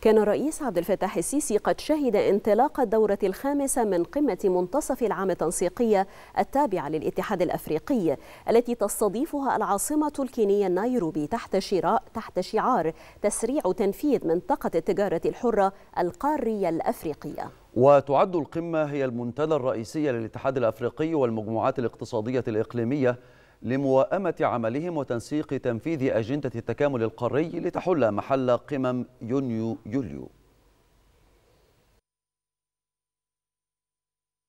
كان الرئيس عبد الفتاح السيسي قد شهد انطلاق الدورة الخامسة من قمة منتصف العام التنسيقية التابعة للاتحاد الأفريقي التي تستضيفها العاصمة الكينية نايروبي تحت, شراء تحت شعار تسريع تنفيذ منطقة التجارة الحرة القارية الأفريقية وتعد القمة هي المنتدى الرئيسي للاتحاد الأفريقي والمجموعات الاقتصادية الإقليمية لموائمة عملهم وتنسيق تنفيذ أجندة التكامل القاري لتحل محل قمم يونيو يوليو